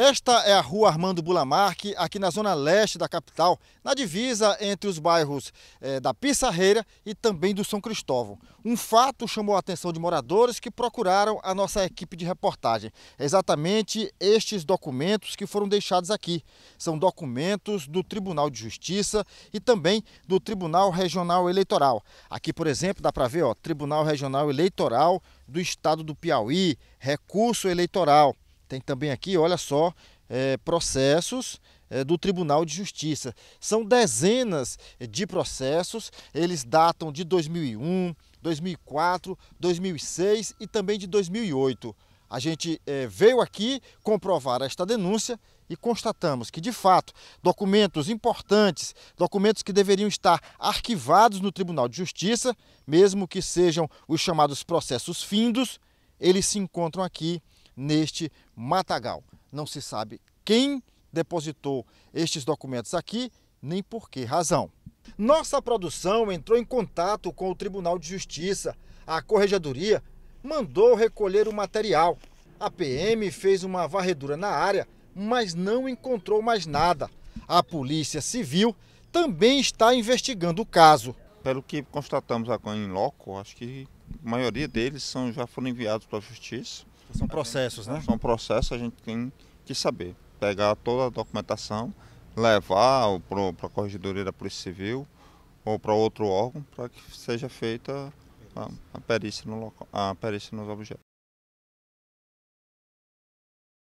Esta é a rua Armando Bulamarque, aqui na zona leste da capital, na divisa entre os bairros eh, da Pissarreira e também do São Cristóvão. Um fato chamou a atenção de moradores que procuraram a nossa equipe de reportagem. É exatamente estes documentos que foram deixados aqui. São documentos do Tribunal de Justiça e também do Tribunal Regional Eleitoral. Aqui, por exemplo, dá para ver, ó, Tribunal Regional Eleitoral do Estado do Piauí, recurso eleitoral tem também aqui, olha só, é, processos é, do Tribunal de Justiça. São dezenas de processos, eles datam de 2001, 2004, 2006 e também de 2008. A gente é, veio aqui comprovar esta denúncia e constatamos que, de fato, documentos importantes, documentos que deveriam estar arquivados no Tribunal de Justiça, mesmo que sejam os chamados processos findos, eles se encontram aqui neste matagal. Não se sabe quem depositou estes documentos aqui, nem por que razão. Nossa produção entrou em contato com o Tribunal de Justiça. A Corregedoria mandou recolher o material. A PM fez uma varredura na área, mas não encontrou mais nada. A Polícia Civil também está investigando o caso. Pelo que constatamos agora em loco, acho que a maioria deles são, já foram enviados para a Justiça. São processos, né? São processos, a gente tem que saber. Pegar toda a documentação, levar para a Corregedoria da Polícia Civil ou para outro órgão para que seja feita a, a, perícia no local, a perícia nos objetos.